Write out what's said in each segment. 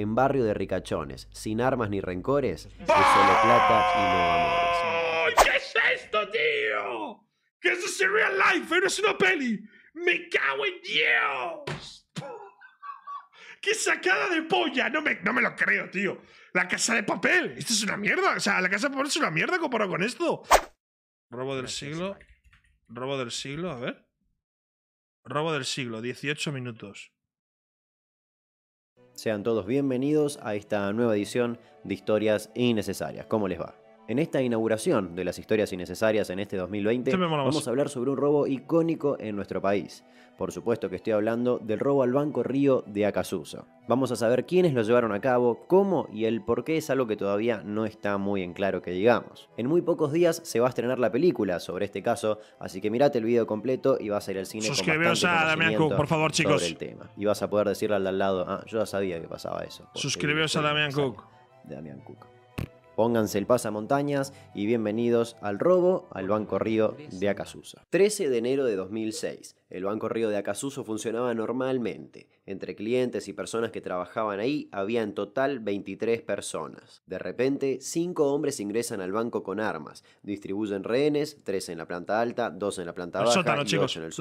en barrio de ricachones, sin armas ni rencores, de solo plata y no amores. Oh, ¿Qué es esto, tío? ¿Qué es esto? real life? ¡Eres una peli! ¡Me cago en Dios! ¡Qué sacada de polla! No me, no me lo creo, tío. La casa de papel. Esto es una mierda. O sea, la casa de papel es una mierda comparado con esto. Robo del siglo. Robo del siglo, a ver. Robo del siglo, 18 minutos. Sean todos bienvenidos a esta nueva edición de Historias Innecesarias. ¿Cómo les va? En esta inauguración de las historias innecesarias en este 2020, vamos a hablar sobre un robo icónico en nuestro país. Por supuesto que estoy hablando del robo al Banco Río de Acasuso. Vamos a saber quiénes lo llevaron a cabo, cómo y el por qué es algo que todavía no está muy en claro que digamos. En muy pocos días se va a estrenar la película sobre este caso, así que mirate el video completo y vas a ir al cine a Damián Cook, por favor, chicos. el tema. Y vas a poder decirle al de al lado, ah, yo ya sabía que pasaba eso. Suscríbete a Damián Cook. Damián Cook. Pónganse el pasamontañas y bienvenidos al robo al Banco Río de Acasusa. 13 de enero de 2006. El Banco Río de Acasuso funcionaba normalmente. Entre clientes y personas que trabajaban ahí había en total 23 personas. De repente, cinco hombres ingresan al banco con armas. Distribuyen rehenes, tres en la planta alta, dos en la planta baja y chicos, en el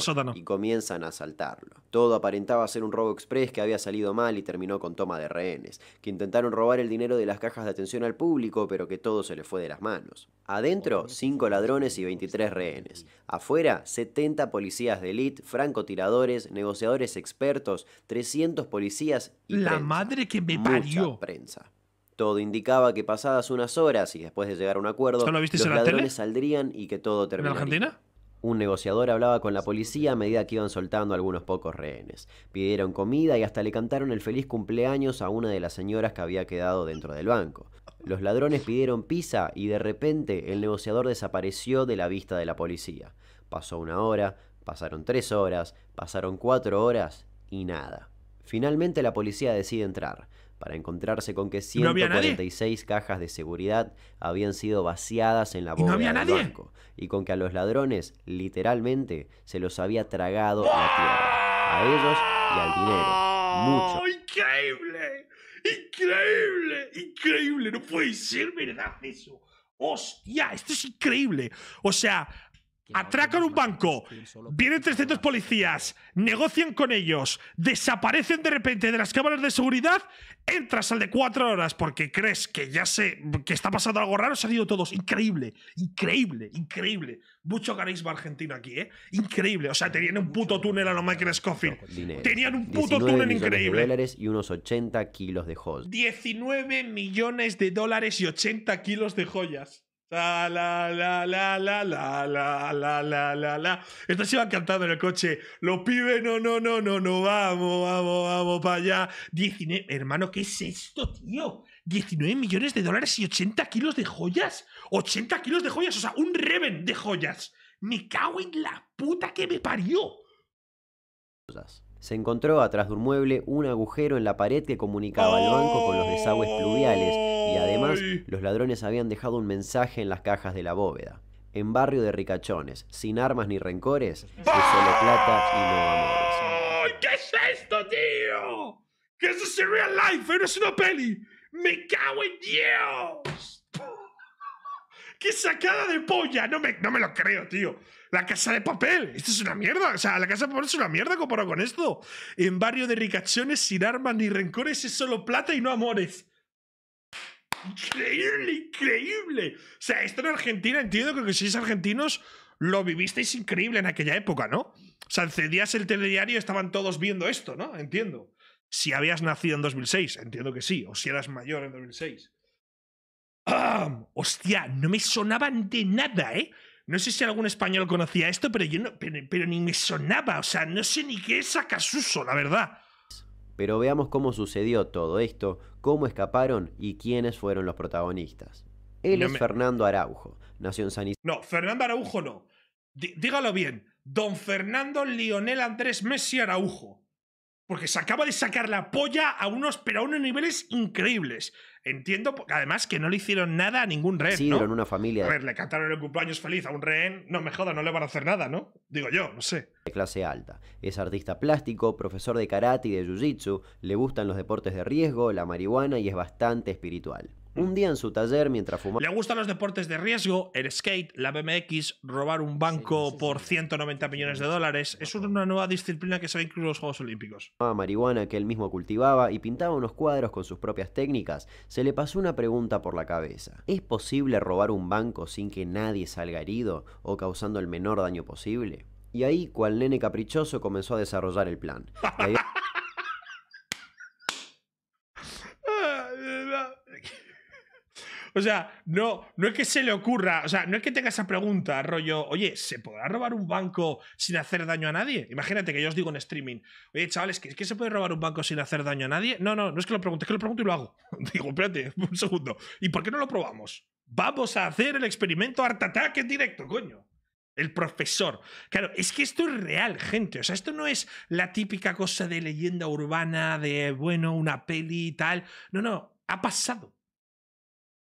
sótano. y comienzan a asaltarlo. Todo aparentaba ser un robo express que había salido mal y terminó con toma de rehenes, que intentaron robar el dinero de las cajas de atención al público, pero que todo se le fue de las manos. Adentro, cinco ladrones y 23 rehenes. Afuera, 70 policías de élite, francotiradores, negociadores expertos, 300 policías y La madre que me parió. prensa. Todo indicaba que pasadas unas horas y después de llegar a un acuerdo, los ladrones saldrían y que todo terminaría. ¿En Argentina? Un negociador hablaba con la policía a medida que iban soltando algunos pocos rehenes. Pidieron comida y hasta le cantaron el feliz cumpleaños a una de las señoras que había quedado dentro del banco. Los ladrones pidieron pizza y de repente el negociador desapareció de la vista de la policía. Pasó una hora, Pasaron tres horas, pasaron cuatro horas y nada. Finalmente la policía decide entrar, para encontrarse con que 146 cajas de seguridad habían sido vaciadas en la bóveda ¿Y y con que a los ladrones, literalmente, se los había tragado la tierra. A ellos y al dinero. Mucho. ¡Oh, ¡Increíble! ¡Increíble! ¡Increíble! No puede ser verdad eso. ¡Hostia! Esto es increíble. O sea, Atracan un banco, vienen 300 policías, negocian con ellos, desaparecen de repente de las cámaras de seguridad, entras al de cuatro horas porque crees que ya sé que está pasando algo raro, se han ido todos. Increíble, increíble, increíble. Mucho carisma argentino aquí, ¿eh? Increíble. O sea, tenían un puto túnel a los Michael Scofield. Tenían un puto túnel increíble. De dólares y unos 80 kilos de joyas. 19 millones de dólares y 80 kilos de joyas. La, la, la, la, la, la, la, la, la, la, iban cantando en el coche, los pibes, no, no, no, no, no, vamos, vamos, vamos para allá. 19, hermano, ¿qué es esto, tío? 19 millones de dólares y 80 kilos de joyas. 80 kilos de joyas, o sea, un reven de joyas. Me cago en la puta que me parió. Se encontró atrás de un mueble un agujero en la pared que comunicaba el banco con los desagües pluviales y además, los ladrones habían dejado un mensaje en las cajas de la bóveda. En barrio de ricachones, sin armas ni rencores, es solo plata y no amores. ¿Qué es esto, tío? ¿Qué es real life? es una peli! ¡Me cago en Dios! ¡Qué sacada de polla! No me, no me lo creo, tío. La casa de papel. Esto es una mierda. O sea, la casa de papel es una mierda comparado con esto. En barrio de ricachones, sin armas ni rencores, es solo plata y no amores increíble, increíble. O sea, esto en Argentina, entiendo que si sois argentinos, lo vivisteis increíble en aquella época, ¿no? O sea, encendías el telediario y estaban todos viendo esto, ¿no? Entiendo. Si habías nacido en 2006, entiendo que sí, o si eras mayor en 2006. Hostia, no me sonaban de nada, ¿eh? No sé si algún español conocía esto, pero yo no, pero, ni me sonaba, o sea, no sé ni qué es Acasuso, la verdad. Pero veamos cómo sucedió todo esto, cómo escaparon y quiénes fueron los protagonistas. Él es Fernando Araujo, nació en San Isidro. No, Fernando Araujo no. dígalo bien. Don Fernando Lionel Andrés Messi Araujo porque se acaba de sacar la polla a unos, pero a unos niveles increíbles. Entiendo, además, que no le hicieron nada a ningún rehén. Sí, ¿no? en una familia. A le cantaron el cumpleaños feliz a un rehén. No me joda, no le van a hacer nada, ¿no? Digo yo, no sé. De clase alta. Es artista plástico, profesor de karate y de jiu-jitsu. Le gustan los deportes de riesgo, la marihuana y es bastante espiritual un día en su taller mientras fumaba. Le gustan los deportes de riesgo, el skate, la BMX, robar un banco por 190 millones de dólares. Es una nueva disciplina que se incluso en los Juegos Olímpicos. Marihuana que él mismo cultivaba y pintaba unos cuadros con sus propias técnicas. Se le pasó una pregunta por la cabeza. ¿Es posible robar un banco sin que nadie salga herido o causando el menor daño posible? Y ahí, cual nene caprichoso, comenzó a desarrollar el plan. O sea, no, no es que se le ocurra, o sea, no es que tenga esa pregunta, rollo, oye, ¿se podrá robar un banco sin hacer daño a nadie? Imagínate que yo os digo en streaming, oye, chavales, ¿es que se puede robar un banco sin hacer daño a nadie? No, no, no es que lo pregunte, es que lo pregunto y lo hago. digo, espérate, un segundo. ¿Y por qué no lo probamos? Vamos a hacer el experimento Art Attack en directo, coño. El profesor. Claro, es que esto es real, gente. O sea, esto no es la típica cosa de leyenda urbana, de, bueno, una peli y tal. No, no, ha pasado.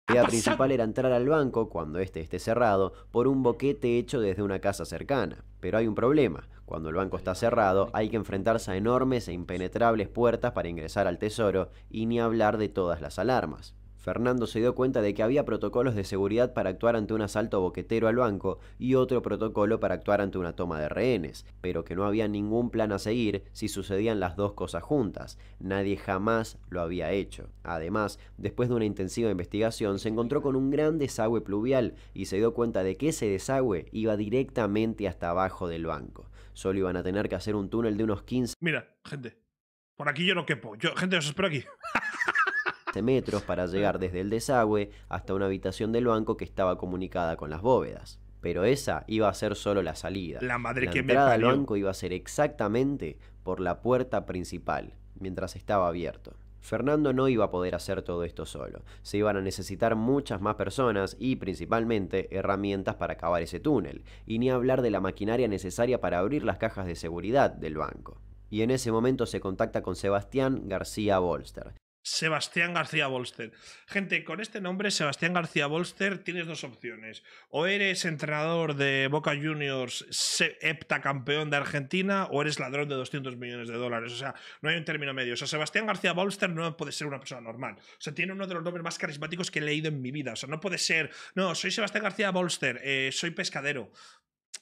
La ah, idea principal era entrar al banco, cuando éste esté cerrado, por un boquete hecho desde una casa cercana. Pero hay un problema. Cuando el banco está cerrado, hay que enfrentarse a enormes e impenetrables puertas para ingresar al tesoro y ni hablar de todas las alarmas. Fernando se dio cuenta de que había protocolos de seguridad para actuar ante un asalto boquetero al banco y otro protocolo para actuar ante una toma de rehenes, pero que no había ningún plan a seguir si sucedían las dos cosas juntas. Nadie jamás lo había hecho. Además, después de una intensiva investigación, se encontró con un gran desagüe pluvial y se dio cuenta de que ese desagüe iba directamente hasta abajo del banco. Solo iban a tener que hacer un túnel de unos 15... Mira, gente, por aquí yo no quepo. Yo, gente, os espero aquí. metros para llegar desde el desagüe hasta una habitación del banco que estaba comunicada con las bóvedas. Pero esa iba a ser solo la salida. La madre entrada al banco iba a ser exactamente por la puerta principal, mientras estaba abierto. Fernando no iba a poder hacer todo esto solo. Se iban a necesitar muchas más personas y principalmente herramientas para acabar ese túnel, y ni hablar de la maquinaria necesaria para abrir las cajas de seguridad del banco. Y en ese momento se contacta con Sebastián García Bolster, Sebastián García Bolster. Gente, con este nombre, Sebastián García Bolster, tienes dos opciones. O eres entrenador de Boca Juniors, heptacampeón de Argentina, o eres ladrón de 200 millones de dólares. O sea, no hay un término medio. O sea, Sebastián García Bolster no puede ser una persona normal. O sea, tiene uno de los nombres más carismáticos que he leído en mi vida. O sea, no puede ser, no, soy Sebastián García Bolster, eh, soy pescadero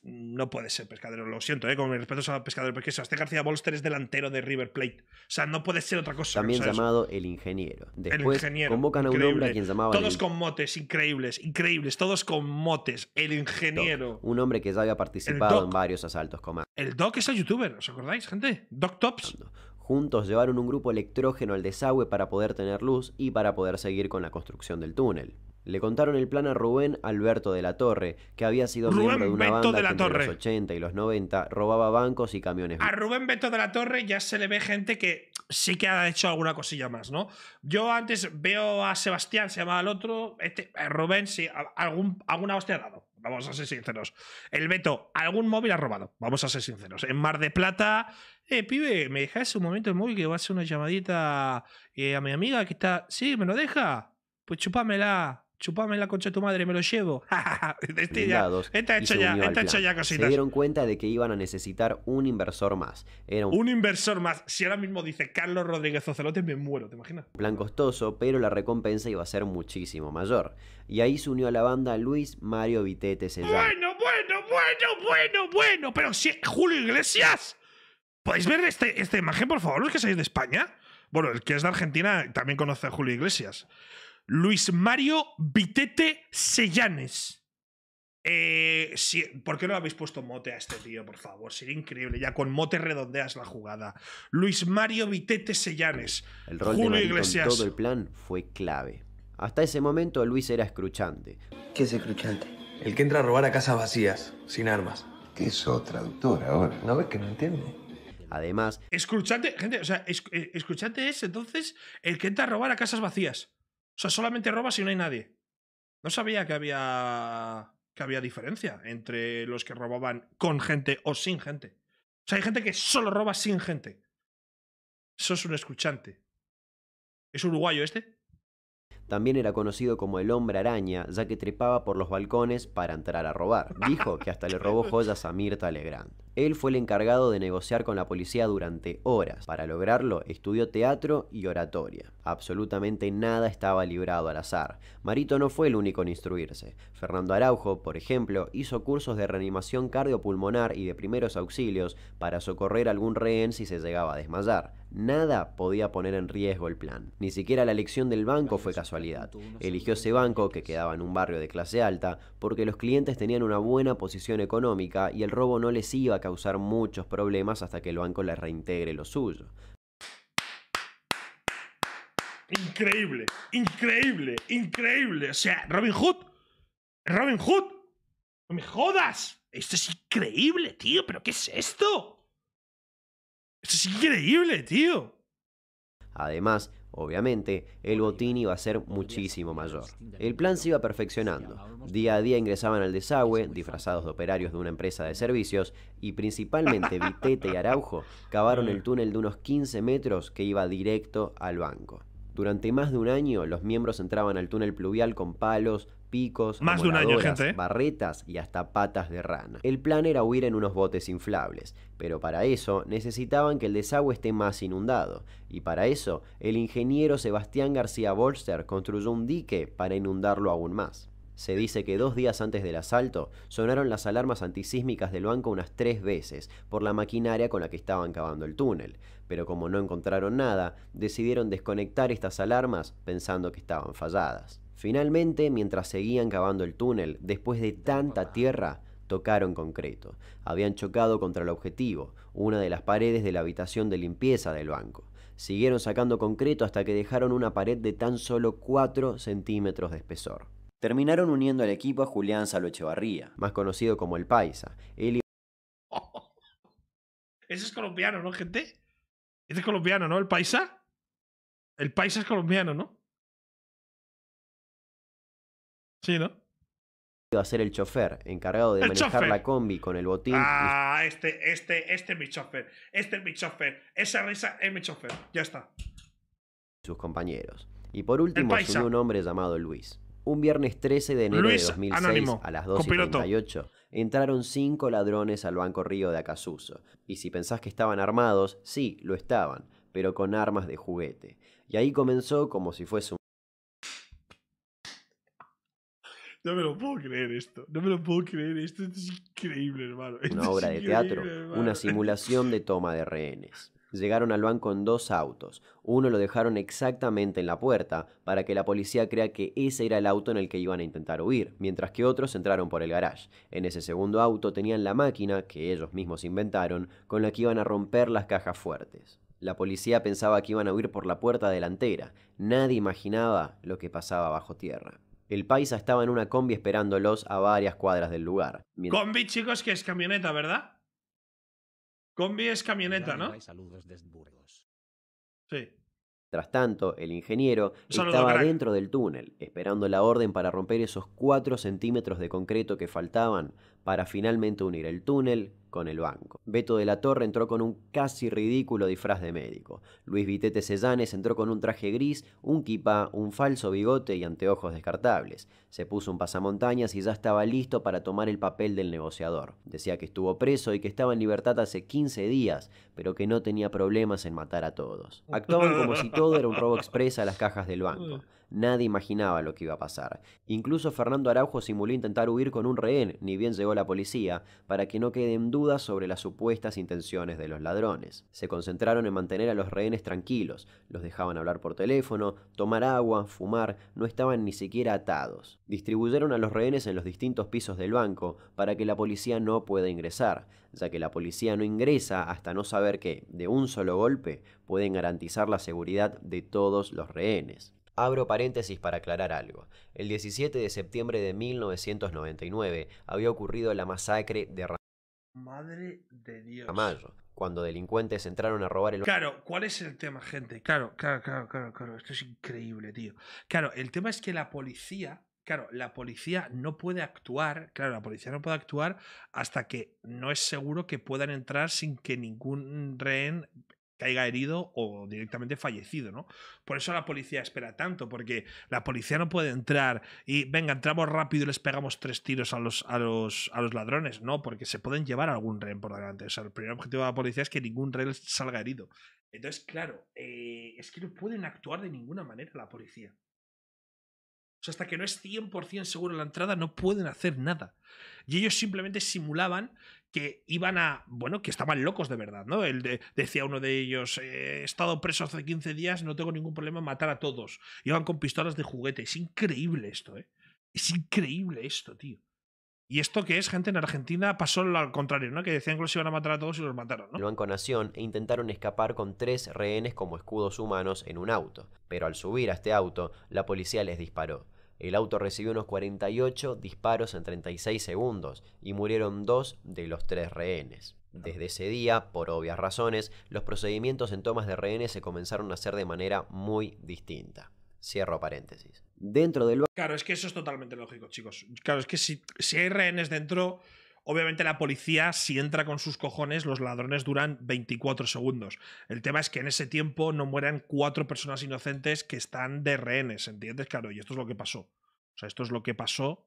no puede ser pescadero, lo siento, ¿eh? con el respeto a pescadero, porque este García Bolster es delantero de River Plate. O sea, no puede ser otra cosa. También llamado el ingeniero. el ingeniero. Convocan a un hombre a quien llamaban. Todos con motes, increíbles, increíbles, todos con motes. El ingeniero. un hombre que ya había participado en varios asaltos más. El Doc es el youtuber, ¿os acordáis, gente? Doc Tops. Juntos llevaron un grupo electrógeno al desagüe para poder tener luz y para poder seguir con la construcción del túnel. Le contaron el plan a Rubén Alberto de la Torre, que había sido miembro de una Beto banda de la Torre. entre los 80 y los 90 robaba bancos y camiones. A Rubén Beto de la Torre ya se le ve gente que sí que ha hecho alguna cosilla más, ¿no? Yo antes veo a Sebastián, se llama el otro, este, eh, Rubén sí, algún, alguna hostia ha dado. Vamos a ser sinceros. El Beto, algún móvil ha robado. Vamos a ser sinceros. En Mar de Plata, eh, pibe, me dejas un momento el móvil que va a hacer una llamadita eh, a mi amiga que está. Sí, me lo deja. Pues chupámela chupame la concha de tu madre, me lo llevo. Se dieron cuenta de que iban a necesitar un inversor más. Era un... inversor más. Si ahora mismo dice Carlos Rodríguez Ocelote, me muero, ¿te imaginas? Plan costoso, pero la recompensa iba a ser muchísimo mayor. Y ahí se unió a la banda Luis Mario Vitete Bueno, bueno, bueno, bueno, bueno. Pero si Julio Iglesias. ¿Podéis ver este, esta imagen, por favor, los que sois de España? Bueno, el que es de Argentina también conoce a Julio Iglesias. Luis Mario Vitete Sellanes. Eh, ¿Por qué no habéis puesto mote a este tío, por favor? Sería increíble. Ya con mote redondeas la jugada. Luis Mario Vitete Sellanes. El Julio Iglesias. todo el plan fue clave. Hasta ese momento Luis era escruchante. ¿Qué es escruchante? El que entra a robar a casas vacías, sin armas. ¿Qué es eso, traductor ahora? ¿No ves que no entiende? Además... Escruchante, gente, o sea, eh, escruchante es entonces el que entra a robar a casas vacías. O sea, solamente roba si no hay nadie. No sabía que había, que había diferencia entre los que robaban con gente o sin gente. O sea, hay gente que solo roba sin gente. es un escuchante. ¿Es uruguayo este? También era conocido como el hombre araña, ya que trepaba por los balcones para entrar a robar. Dijo que hasta le robó joyas a Mirta Legrand. Él fue el encargado de negociar con la policía durante horas. Para lograrlo, estudió teatro y oratoria. Absolutamente nada estaba librado al azar. Marito no fue el único en instruirse. Fernando Araujo, por ejemplo, hizo cursos de reanimación cardiopulmonar y de primeros auxilios para socorrer algún rehén si se llegaba a desmayar. Nada podía poner en riesgo el plan. Ni siquiera la elección del banco fue casualidad. Eligió ese banco, que quedaba en un barrio de clase alta, porque los clientes tenían una buena posición económica y el robo no les iba a causar muchos problemas hasta que el banco les reintegre lo suyo. Increíble, increíble, increíble. O sea, Robin Hood, Robin Hood, no me jodas. Esto es increíble, tío, pero ¿qué es esto? ¡Eso es increíble, tío. Además, Obviamente, el botín iba a ser muchísimo mayor. El plan se iba perfeccionando. Día a día ingresaban al desagüe, disfrazados de operarios de una empresa de servicios, y principalmente Vitete y Araujo cavaron el mm. túnel de unos 15 metros que iba directo al banco. Durante más de un año, los miembros entraban al túnel pluvial con palos, picos, más ¿eh? barretas y hasta patas de rana. El plan era huir en unos botes inflables, pero para eso necesitaban que el desagüe esté más inundado, y para eso el ingeniero Sebastián García Bolster construyó un dique para inundarlo aún más. Se dice que dos días antes del asalto sonaron las alarmas antisísmicas del banco unas tres veces por la maquinaria con la que estaban cavando el túnel, pero como no encontraron nada, decidieron desconectar estas alarmas pensando que estaban falladas. Finalmente, mientras seguían cavando el túnel, después de tanta tierra, tocaron concreto. Habían chocado contra el objetivo, una de las paredes de la habitación de limpieza del banco. Siguieron sacando concreto hasta que dejaron una pared de tan solo 4 centímetros de espesor. Terminaron uniendo al equipo a Julián Salochevarría, más conocido como el Paisa. Él... es colombiano, ¿no, gente? Este es colombiano, ¿no? ¿El Paisa? El Paisa es colombiano, ¿no? Sí, ¿no? Iba el chofer, encargado de manejar la combi con el botín. Ah, este, este, este es mi chofer. Este es mi chofer. Esa risa es mi chofer. Ya está. Sus compañeros. Y por último, un hombre llamado Luis. Un viernes 13 de enero de 2006 a las 12.38 entraron cinco ladrones al Banco Río de Acasuso. Y si pensás que estaban armados, sí, lo estaban, pero con armas de juguete. Y ahí comenzó, como si fuese un No me lo puedo creer esto. No me lo puedo creer. Esto, es increíble, hermano. una obra de teatro. Una simulación de toma de rehenes. Llegaron al banco en dos autos. Uno lo dejaron exactamente en la puerta para que la policía crea que ese era el auto en el que iban a intentar huir, mientras que otros entraron por el garage. En ese segundo auto tenían la máquina que ellos mismos inventaron con la que iban a romper las cajas fuertes. La policía pensaba que iban a huir por la puerta delantera. Nadie imaginaba lo que pasaba bajo tierra. El paisa estaba en una combi esperándolos a varias cuadras del lugar. Combi, chicos, que es camioneta, ¿verdad? Combi es camioneta, ¿no? Saludos Sí. Tras tanto, el ingeniero estaba dentro del túnel, esperando la orden para romper esos cuatro centímetros de concreto que faltaban para finalmente unir el túnel el banco. Beto de la Torre entró con un casi ridículo disfraz de médico. Luis Vitete Sellanes entró con un traje gris, un kipa un falso bigote y anteojos descartables. Se puso un pasamontañas y ya estaba listo para tomar el papel del negociador. Decía que estuvo preso y que estaba en libertad hace 15 días, pero que no tenía problemas en matar a todos. Actuaban como si todo era un robo expresa a las cajas del banco. Nadie imaginaba lo que iba a pasar. Incluso Fernando Araujo simuló intentar huir con un rehén, ni bien llegó la policía, para que no quede en sobre las supuestas intenciones de los ladrones. Se concentraron en mantener a los rehenes tranquilos, los dejaban hablar por teléfono, tomar agua, fumar, no estaban ni siquiera atados. Distribuyeron a los rehenes en los distintos pisos del banco para que la policía no pueda ingresar, ya que la policía no ingresa hasta no saber que, de un solo golpe, pueden garantizar la seguridad de todos los rehenes. Abro paréntesis para aclarar algo. El 17 de septiembre de 1999 había ocurrido la masacre de Madre de Dios. cuando delincuentes entraron a robar el... Claro, ¿cuál es el tema, gente? Claro, claro, claro, claro, claro. Esto es increíble, tío. Claro, el tema es que la policía... Claro, la policía no puede actuar, claro, la policía no puede actuar hasta que no es seguro que puedan entrar sin que ningún rehén caiga herido o directamente fallecido, ¿no? Por eso la policía espera tanto, porque la policía no puede entrar y venga, entramos rápido y les pegamos tres tiros a los, a los, ladrones, ¿no? Porque se pueden llevar algún rehén por delante. O sea, el primer objetivo de la policía es que ningún rehén salga herido. Entonces, claro, eh, es que no pueden actuar de ninguna manera la policía. O sea, hasta que no es 100% seguro la entrada, no pueden hacer nada. Y ellos simplemente simulaban que iban a, bueno, que estaban locos de verdad, ¿no? El decía uno de ellos, eh, he estado preso hace 15 días, no tengo ningún problema en matar a todos. Iban con pistolas de juguete. Es increíble esto, ¿eh? Es increíble esto, tío. Y esto que es, gente en Argentina pasó lo contrario, ¿no? Que decían que los iban a matar a todos y los mataron, ¿no? Iban con e intentaron escapar con tres rehenes como escudos humanos en un auto, pero al subir a este auto, la policía les disparó. El auto recibió unos 48 disparos en 36 segundos y murieron dos de los tres rehenes. Desde ese día, por obvias razones, los procedimientos en tomas de rehenes se comenzaron a hacer de manera muy distinta. Cierro paréntesis. Dentro del... Claro, es que eso es totalmente lógico, chicos. Claro, es que si, si hay rehenes dentro, Obviamente la policía, si entra con sus cojones, los ladrones duran 24 segundos. El tema es que en ese tiempo no mueran cuatro personas inocentes que están de rehenes, ¿entiendes? Claro, y esto es lo que pasó. O sea, esto es lo que pasó.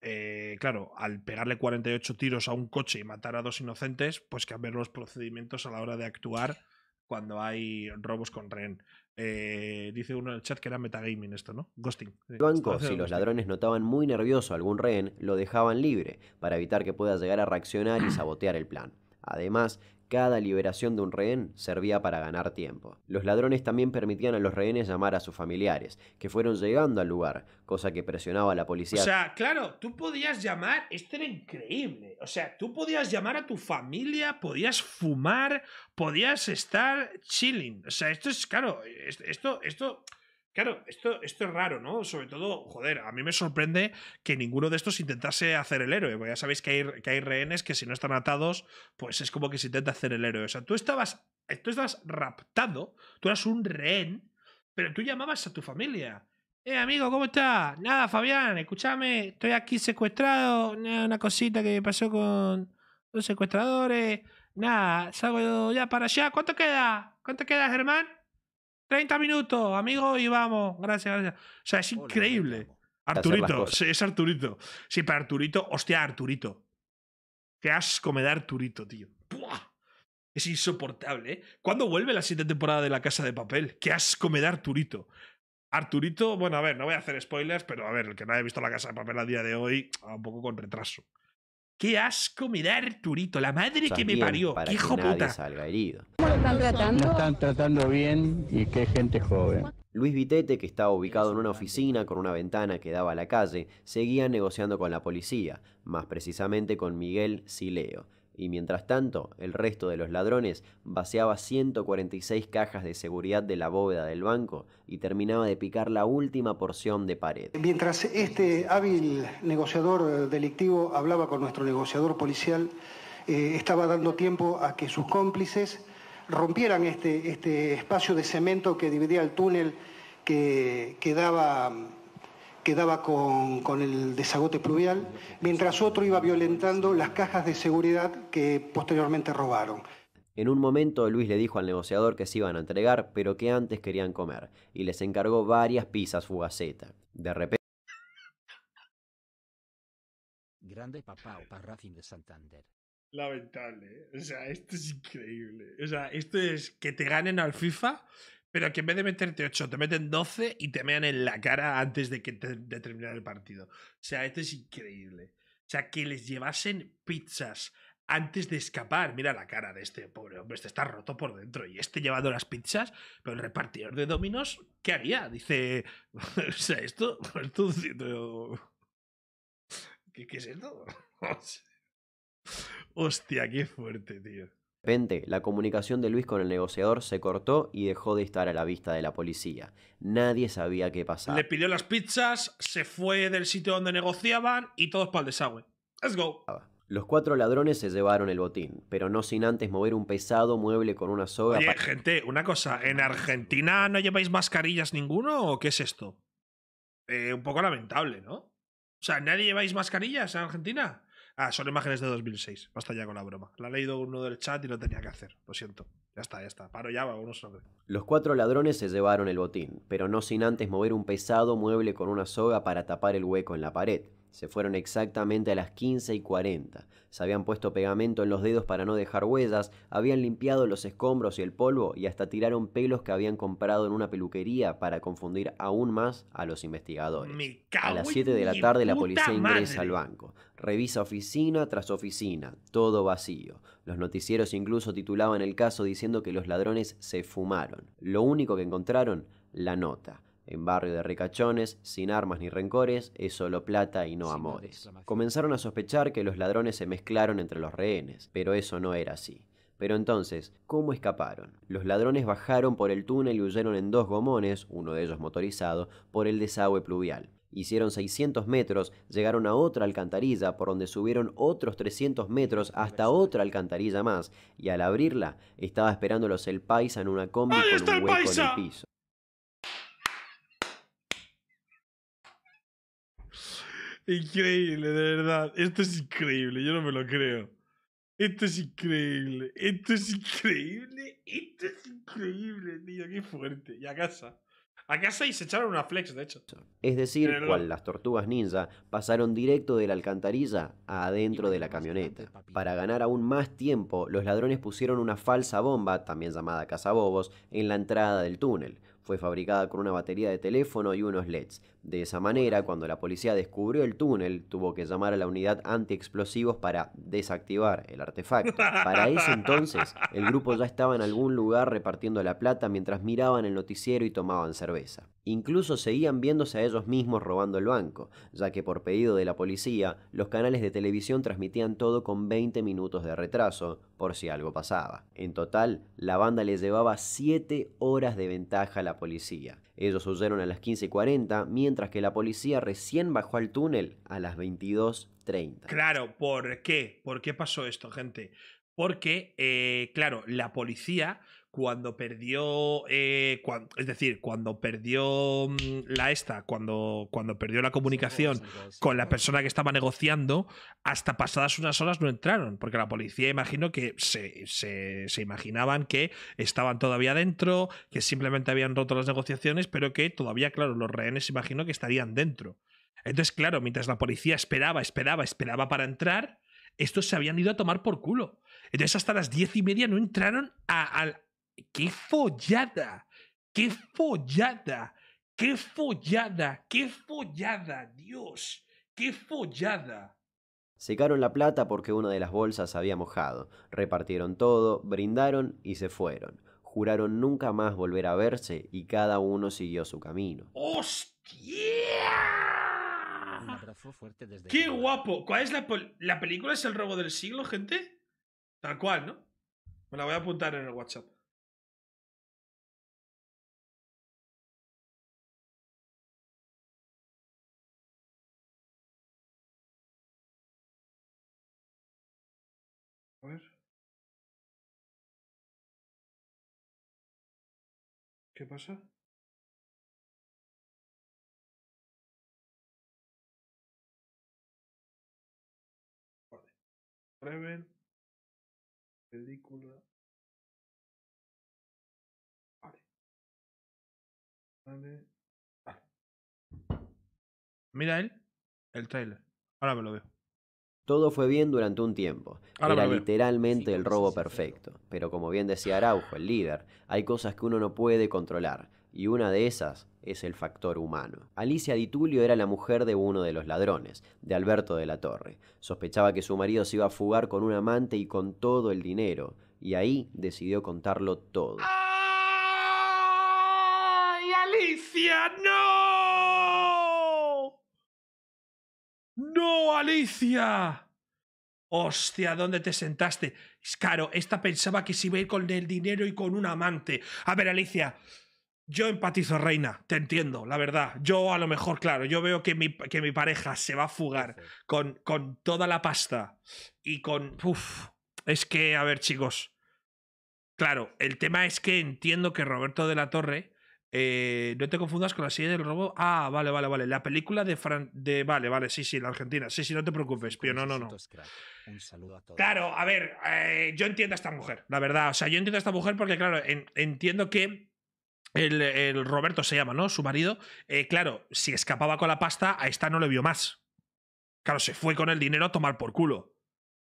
Eh, claro, al pegarle 48 tiros a un coche y matar a dos inocentes, pues que haber los procedimientos a la hora de actuar cuando hay robos con rehén. Eh, dice uno en el chat que era metagaming esto, ¿no? Ghosting. Banco, si los ladrones notaban muy nervioso a algún rehén, lo dejaban libre, para evitar que pueda llegar a reaccionar y sabotear el plan. Además, cada liberación de un rehén servía para ganar tiempo. Los ladrones también permitían a los rehenes llamar a sus familiares, que fueron llegando al lugar, cosa que presionaba a la policía. O sea, claro, tú podías llamar, esto era increíble. O sea, tú podías llamar a tu familia, podías fumar, podías estar chilling. O sea, esto es, claro, esto, esto Claro, esto, esto es raro, ¿no? Sobre todo, joder, a mí me sorprende que ninguno de estos intentase hacer el héroe. Porque ya sabéis que hay, que hay rehenes que si no están atados, pues es como que se intenta hacer el héroe. O sea, tú estabas, tú estabas raptado, tú eras un rehén, pero tú llamabas a tu familia. Eh, amigo, ¿cómo está? Nada, Fabián, escúchame, estoy aquí secuestrado. Una cosita que pasó con los secuestradores. Nada, salgo ya para allá. ¿Cuánto queda? ¿Cuánto queda, Germán? 30 minutos, amigo, y vamos. Gracias, gracias. O sea, es increíble. Arturito, sí, es Arturito. Sí, para Arturito, hostia, Arturito. Qué asco me da Arturito, tío. Es insoportable, ¿eh? ¿Cuándo vuelve la siguiente temporada de La Casa de Papel? Qué asco me da Arturito. Arturito, bueno, a ver, no voy a hacer spoilers, pero a ver, el que no haya visto La Casa de Papel a día de hoy, ah, un poco con retraso. Qué asco me da Arturito, la madre que me parió. hijo puta. Salga herido. ¿Cómo lo están tratando? Lo están tratando bien y qué gente joven. Luis Vitete, que estaba ubicado en una oficina con una ventana que daba a la calle, seguía negociando con la policía, más precisamente con Miguel Sileo, y mientras tanto el resto de los ladrones vaciaba 146 cajas de seguridad de la bóveda del banco y terminaba de picar la última porción de pared. Mientras este hábil negociador eh, delictivo hablaba con nuestro negociador policial, eh, estaba dando tiempo a que sus cómplices rompieran este, este, espacio de cemento que dividía el túnel que, quedaba quedaba con, el desagote pluvial, mientras otro iba violentando las cajas de seguridad que posteriormente robaron. En un momento Luis le dijo al negociador que se iban a entregar, pero que antes querían comer, y les encargó varias pizzas fugaceta. De repente... Grande papá o de Santander. Lamentable, ¿eh? o sea, esto es increíble. O sea, esto es que te ganen al FIFA pero que en vez de meterte 8, te meten 12 y te mean en la cara antes de que te, terminar el partido. O sea, esto es increíble. O sea, que les llevasen pizzas antes de escapar. Mira la cara de este pobre hombre, este está roto por dentro y este llevando las pizzas, pero el repartidor de dominos, ¿qué haría? Dice, o sea, esto, esto pues ¿Qué, ¿Qué, es esto? Hostia, qué fuerte, tío. De repente, la comunicación de Luis con el negociador se cortó y dejó de estar a la vista de la policía. Nadie sabía qué pasaba. Le pidió las pizzas, se fue del sitio donde negociaban y todos para el desagüe. Let's go. Los cuatro ladrones se llevaron el botín, pero no sin antes mover un pesado mueble con una soga. gente, una cosa, ¿en Argentina no lleváis mascarillas ninguno o qué es esto? Eh, un poco lamentable, ¿no? O sea, ¿nadie lleváis mascarillas en Argentina? Ah, son imágenes de 2006. Basta ya con la broma. La ha leído uno del chat y no tenía que hacer. Lo siento. Ya está, ya está. Paro ya, vamos a Los cuatro ladrones se llevaron el botín, pero no sin antes mover un pesado mueble con una soga para tapar el hueco en la pared. Se fueron exactamente a las 15 y 40. Se habían puesto pegamento en los dedos para no dejar huellas, habían limpiado los escombros y el polvo y hasta tiraron pelos que habían comprado en una peluquería para confundir aún más a los investigadores. A las 7 de la tarde la policía ingresa al banco. Revisa oficina tras oficina, todo vacío. Los noticieros incluso titulaban el caso diciendo que los ladrones se fumaron. Lo único que encontraron, la nota en barrio de ricachones, sin armas ni rencores, es solo plata y no amores. Comenzaron a sospechar que los ladrones se mezclaron entre los rehenes, pero eso no era así. Pero entonces, ¿cómo escaparon? Los ladrones bajaron por el túnel y huyeron en dos gomones, uno de ellos motorizado, por el desagüe pluvial. Hicieron 600 metros, llegaron a otra alcantarilla por donde subieron otros 300 metros hasta otra alcantarilla más, y al abrirla estaba esperándolos el paisa en una combi con un hueco en el piso. Increíble, de verdad. Esto es increíble, yo no me lo creo. Esto es increíble, esto es increíble, esto es increíble, tío, qué fuerte. Y a casa. A casa y se echaron una flex, de hecho. Es decir, las tortugas ninja pasaron directo de la alcantarilla a adentro de la camioneta. Para ganar aún más tiempo, los ladrones pusieron una falsa bomba, también llamada cazabobos, en la entrada del túnel. Fue fabricada con una batería de teléfono y unos LEDs. De esa manera, cuando la policía descubrió el túnel, tuvo que llamar a la unidad antiexplosivos para desactivar el artefacto. Para ese entonces, el grupo ya estaba en algún lugar repartiendo la plata mientras miraban el noticiero y tomaban cerveza. Incluso seguían viéndose a ellos mismos robando el banco, ya que por pedido de la policía, los canales de televisión transmitían todo con 20 minutos de retraso, por si algo pasaba. En total, la banda le llevaba 7 horas de ventaja a la policía. Ellos huyeron a las 15.40, mientras que la policía recién bajó al túnel a las 22.30. Claro, ¿por qué? ¿Por qué pasó esto, gente? Porque, eh, claro, la policía cuando perdió, eh, es decir, cuando perdió mm, la esta, cuando, cuando perdió la comunicación con la persona que estaba negociando, hasta pasadas unas horas no entraron, porque la policía imagino que se, imaginaban que estaban todavía dentro, que simplemente habían roto las negociaciones, pero que todavía, claro, los rehenes imagino que estarían dentro. Entonces, claro, mientras la policía esperaba, esperaba, esperaba para entrar, estos se habían ido a tomar por culo. Entonces, hasta las diez y media no entraron al qué follada, qué follada, qué follada, qué follada, Dios, qué follada. Secaron la plata porque una de las bolsas había mojado, repartieron todo, brindaron y se fueron. Juraron nunca más volver a verse y cada uno siguió su camino. ¡Hostia! ¡Qué guapo! ¿Cuál es la, la película? ¿Es el robo del siglo, gente? Tal cual, ¿no? Me la voy a apuntar en el WhatsApp. ¿Qué pasa? Vale. Rebel. Película. Vale. Vale. Vale. Mira él. El trailer. Ahora me lo veo. Todo fue bien durante un tiempo. Era literalmente el robo perfecto. Pero como bien decía Araujo, el líder, hay cosas que uno no puede controlar. Y una de esas es el factor humano. Alicia Di Tulio era la mujer de uno de los ladrones, de Alberto de la Torre. Sospechaba que su marido se iba a fugar con un amante y con todo el dinero, y ahí decidió contarlo todo. ¡Ay, Alicia, no! ¡No, Alicia! Hostia, ¿dónde te sentaste? Es esta pensaba que se iba a ir con el dinero y con un amante. A ver, Alicia, yo empatizo, reina, te entiendo, la verdad. Yo a lo mejor, claro, yo veo que mi, pareja se va a fugar con, con toda la pasta y con... Uf, es que, a ver, chicos. Claro, el tema es que entiendo que Roberto de la Torre eh, no te confundas con la serie del robo. Ah, vale, vale, vale. La película de Fran. De, vale, vale, sí, sí, la Argentina. Sí, sí, no te preocupes, pío. No, no, no. Claro, a ver, eh, yo entiendo a esta mujer, la verdad. O sea, yo entiendo a esta mujer porque, claro, entiendo que. El, Roberto se llama, ¿no? Su marido. Eh, claro, si escapaba con la pasta, a esta no le vio más. Claro, se fue con el dinero a tomar por culo.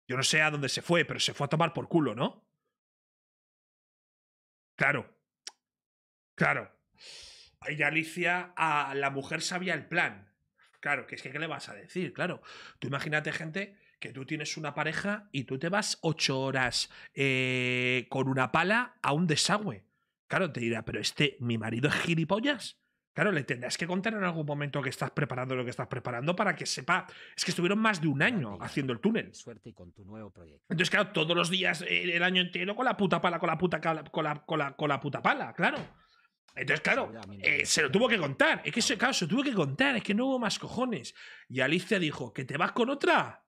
Yo no sé a dónde se fue, pero se fue a tomar por culo, ¿no? Claro. Claro. Y Alicia, a la mujer sabía el plan. Claro, que es que ¿qué le vas a decir? Claro, tú imagínate gente que tú tienes una pareja y tú te vas ocho horas eh, con una pala a un desagüe. Claro, te dirá, pero este, mi marido es gilipollas. Claro, le tendrás que contar en algún momento que estás preparando lo que estás preparando para que sepa. Es que estuvieron más de un año haciendo el túnel. con tu nuevo proyecto. Entonces, claro, todos los días, eh, el año entero, con la puta pala, con la puta, con la puta pala, claro. Entonces, claro, eh, se lo tuvo que contar. Es que, ese claro, se lo tuvo que contar. Es que no hubo más cojones. Y Alicia dijo, ¿que te vas con otra?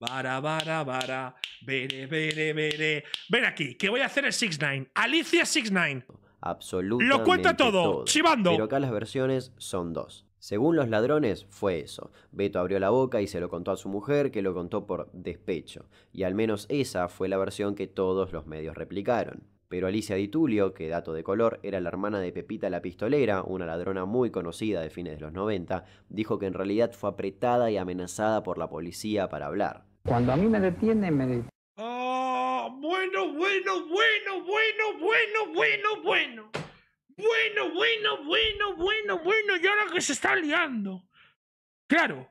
Vara, vara, vara. Vere, vere, vere. Ven aquí, que voy a hacer el 6-9. Alicia 6-9. Absolutamente. Lo cuenta todo, todo, chivando. Pero acá las versiones son dos. Según los ladrones, fue eso. Beto abrió la boca y se lo contó a su mujer, que lo contó por despecho. Y al menos esa fue la versión que todos los medios replicaron. Pero Alicia Di Tulio, que dato de color, era la hermana de Pepita la Pistolera, una ladrona muy conocida de fines de los 90, dijo que en realidad fue apretada y amenazada por la policía para hablar. Cuando a mí me detienen, me detienen. Ah, oh, bueno, bueno, bueno, bueno, bueno, bueno, bueno. Bueno, bueno, bueno, bueno, bueno, y ahora que se está liando. Claro,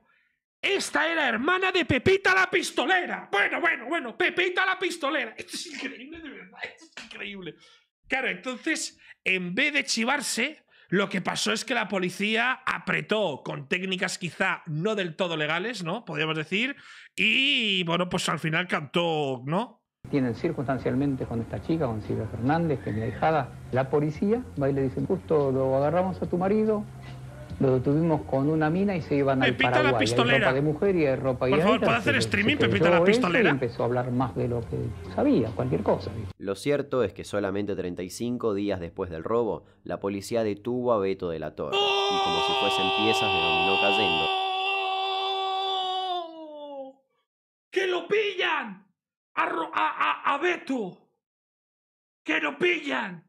esta era hermana de Pepita la Pistolera. Bueno, bueno, bueno, Pepita la Pistolera. Esto es increíble, de verdad, esto es increíble. Claro, entonces, en vez de chivarse, lo que pasó es que la policía apretó con técnicas quizá no del todo legales, ¿no? Podríamos decir. Y bueno, pues al final cantó, ¿no? Tienen circunstancialmente con esta chica, con Silvia Fernández, que mi La policía va y le dicen, justo lo agarramos a tu marido, lo detuvimos con una mina y se iban al Paraguay. la pistolera. ropa de mujer y ropa Por favor, para hacer streaming Pepita la pistolera? empezó a hablar más de lo que sabía, cualquier cosa. Lo cierto es que solamente 35 días después del robo, la policía detuvo a Beto de la Torre. Y como si fuesen piezas de dominó cayendo. ¡Oh! ¡Que lo pillan! a, a, a Beto! ¡Que lo pillan!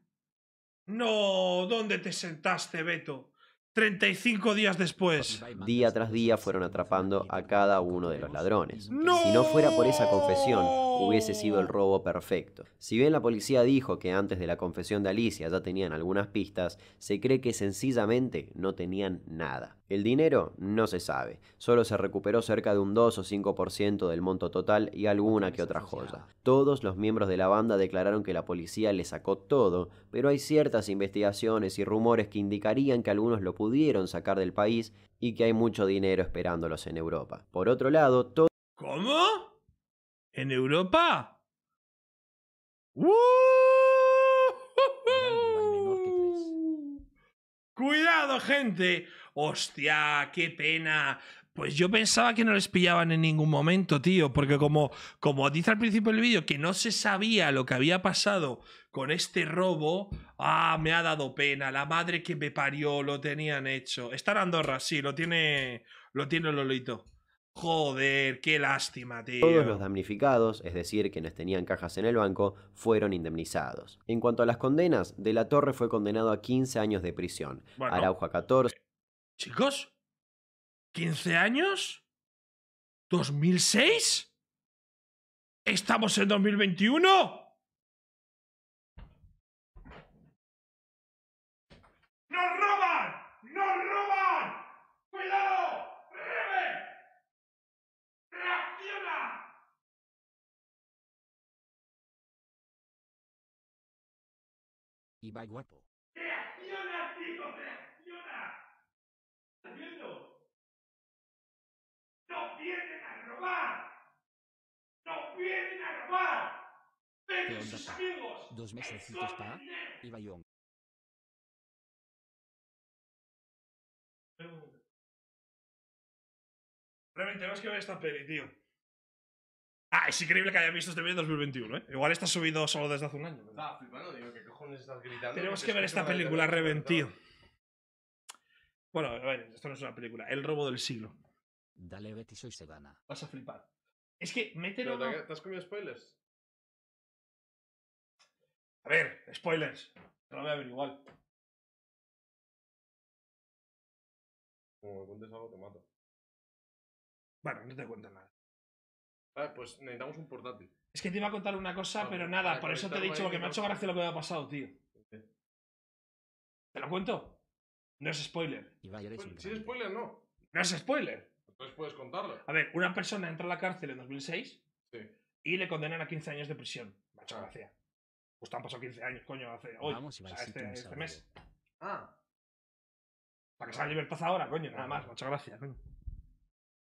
No, ¿dónde te sentaste, Beto? 35 días después. Día tras día fueron atrapando a cada uno de los ladrones. Si no fuera por esa confesión, hubiese sido el robo perfecto. Si bien la policía dijo que antes de la confesión de Alicia ya tenían algunas pistas, se cree que sencillamente no tenían nada. El dinero no se sabe, solo se recuperó cerca de un 2 o 5% del monto total y alguna que otra joya. Todos los miembros de la banda declararon que la policía le sacó todo, pero hay ciertas investigaciones y rumores que indicarían que algunos lo pudieron sacar del país y que hay mucho dinero esperándolos en Europa. Por otro lado, todo... ¿Cómo? ¿En Europa? ¡Cuidado, gente! hostia, qué pena. Pues yo pensaba que no les pillaban en ningún momento, tío, porque como, como dice al principio del vídeo, que no se sabía lo que había pasado con este robo, ah, me ha dado pena, la madre que me parió, lo tenían hecho. Está en Andorra, sí, lo tiene, lo tiene Lolito. Joder, qué lástima, tío. Todos los damnificados, es decir, quienes tenían cajas en el banco, fueron indemnizados. En cuanto a las condenas, De la Torre fue condenado a 15 años de prisión, Araujo 14. Chicos, ¿15 años? ¿2006? ¿Estamos en 2021? ¡Nos roban! ¡Nos roban! ¡Cuidado! ¡Rebe! ¡Reacciona! Y va guapo. ¡Reacciona, chicos! haciendo? ¡No vienen a robar! ¡No vienen a robar! ¡Ven sus amigos! Dos para y Bayón. Realmente tenemos que ver esta peli, tío. Ah, es increíble que haya visto este video en 2021, ¿eh? Igual está subido solo desde hace un año. Ah, pues ¿no? digo, ¿qué cojones estás gritando? Tenemos que, que ver esta película, Reven, tío. Bueno, a ver, esto no es una película. El robo del siglo. Dale, Betty, soy se Vas a flipar. Es que mételo. ¿Te has comido spoilers? A ver, spoilers. Te lo voy a ver igual. Como me cuentes algo, te mato. Bueno, no te cuento nada. ver, ah, pues necesitamos un portátil. Es que te iba a contar una cosa, pero nada, por eso te he dicho lo que me ha hecho gracia lo que me ha pasado, tío. ¿Te lo cuento? No es spoiler. si es spoiler, no. No es spoiler. Entonces puedes contarlo. A ver, una persona entra a la cárcel en 2006 y le condenan a 15 años de prisión. Macho, ah. gracia. Pues han pasado 15 años, coño, hace hoy. Vamos o sea, este, este mes. Ah. Para que salga libertad ahora, coño, nada ah, más, muchas gracias.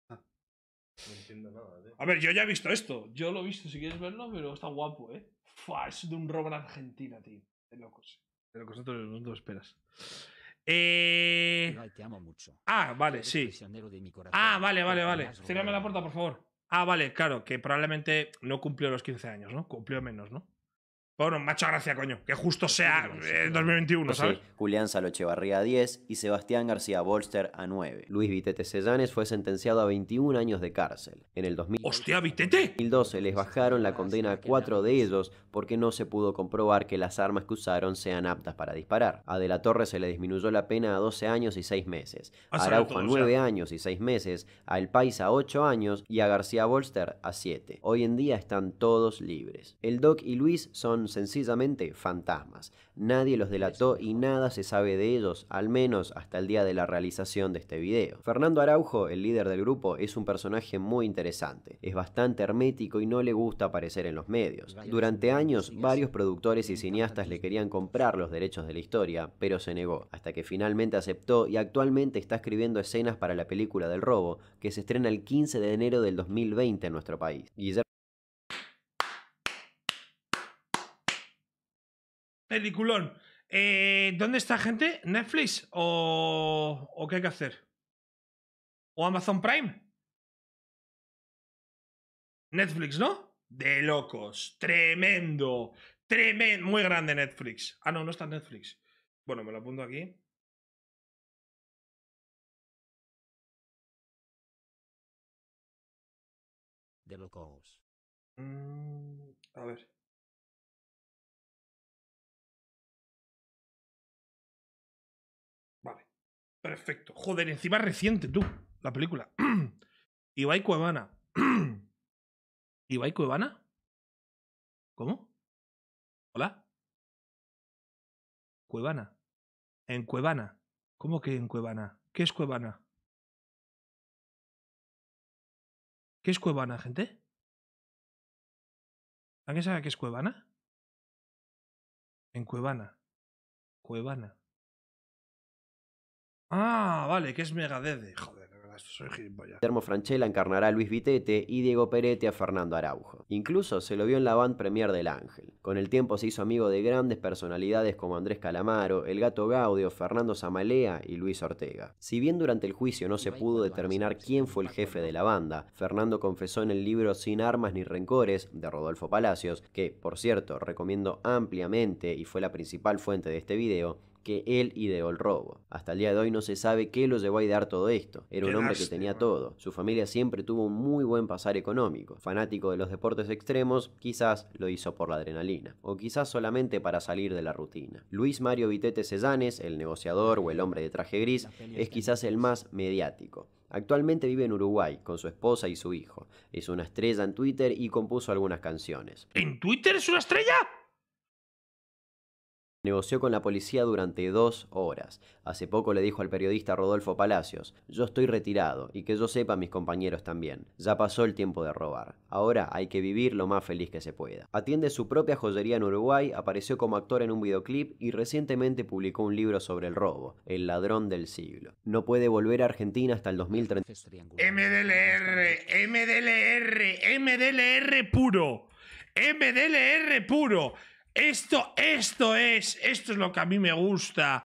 Ah. No entiendo nada, eh. A ver, yo ya he visto esto. Yo lo he visto si quieres verlo, pero está guapo, ¿eh? Fua, es de un robo en Argentina, tío. De locos. De locos, no te lo esperas. Eh... te amo mucho. Ah, vale, sí. Ah, vale, vale, vale. me la puerta, por favor. Ah, vale, claro, que probablemente no cumplió los 15 años, ¿no? Cumplió menos, ¿no? Bueno, macho, gracia, coño. Que justo sea el eh, 2021, ¿sabes? Julián Salochevarría a 10 y Sebastián García Bolster a 9. Luis Vitete Cellanes fue sentenciado a 21 años de cárcel. En el 2000... ¡Hostia, Vitete! 2012 les bajaron la condena a cuatro de ellos porque no se pudo comprobar que las armas que usaron sean aptas para disparar. A De la Torre se le disminuyó la pena a 12 años y 6 meses, ah, a Araujo a 9 años y 6 meses, a El País a 8 años y a García Bolster a 7. Hoy en día están todos libres. El Doc y Luis son sencillamente fantasmas. Nadie los delató y nada se sabe de ellos, al menos hasta el día de la realización de este video. Fernando Araujo, el líder del grupo, es un personaje muy interesante. Es bastante hermético y no le gusta aparecer en los medios. Durante años, varios productores y cineastas le querían comprar los derechos de la historia, pero se negó, hasta que finalmente aceptó y actualmente está escribiendo escenas para la película del robo, que se estrena el 15 de enero del 2020 en nuestro país. Peliculón. Eh, ¿Dónde está gente? ¿Netflix? ¿O, qué hay que hacer? ¿O Amazon Prime? Netflix, ¿no? De locos. Tremendo. Tremendo. Muy grande Netflix. Ah, no, no está Netflix. Bueno, me lo apunto aquí. De locos. Mm, a ver. Perfecto. Joder, encima reciente, tú, la película. Ibai Cuevana. ¿Ibai Cuevana? ¿Cómo? ¿Hola? Cuevana. En Cuevana. ¿Cómo que en Cuevana? ¿Qué es Cuevana? ¿Qué es Cuevana, gente? ¿Alguien sabe qué es Cuevana? En Cuevana. Cuevana. Ah, vale, que es Megadede. Joder, soy gilipollas. Termo Franchella encarnará a Luis Vitete y Diego Peretti a Fernando Araujo. Incluso se lo vio en la band premier del Ángel. Con el tiempo se hizo amigo de grandes personalidades como Andrés Calamaro, El Gato Gaudio, Fernando Zamalea y Luis Ortega. Si bien durante el juicio no se pudo determinar quién fue el jefe de la banda, Fernando confesó en el libro Sin armas ni rencores de Rodolfo Palacios, que por cierto recomiendo ampliamente y fue la principal fuente de este video, que él ideó el robo. Hasta el día de hoy no se sabe qué lo llevó a idear todo esto. Era un hombre que tenía todo. Su familia siempre tuvo un muy buen pasar económico. Fanático de los deportes extremos, quizás lo hizo por la adrenalina, o quizás solamente para salir de la rutina. Luis Mario Vitete Sellanes, el negociador o el hombre de traje gris, es quizás el más mediático. Actualmente vive en Uruguay con su esposa y su hijo. Es una estrella en Twitter y compuso algunas canciones. ¿En Twitter es una estrella? Negoció con la policía durante dos horas. Hace poco le dijo al periodista Rodolfo Palacios, yo estoy retirado y que yo sepa mis compañeros también. Ya pasó el tiempo de robar. Ahora hay que vivir lo más feliz que se pueda. Atiende su propia joyería en Uruguay, apareció como actor en un videoclip y recientemente publicó un libro sobre el robo, El ladrón del siglo. No puede volver a Argentina hasta el 2030. MDLR, MDLR, MDLR puro. MDLR puro. Esto, esto es, esto es lo que a mí me gusta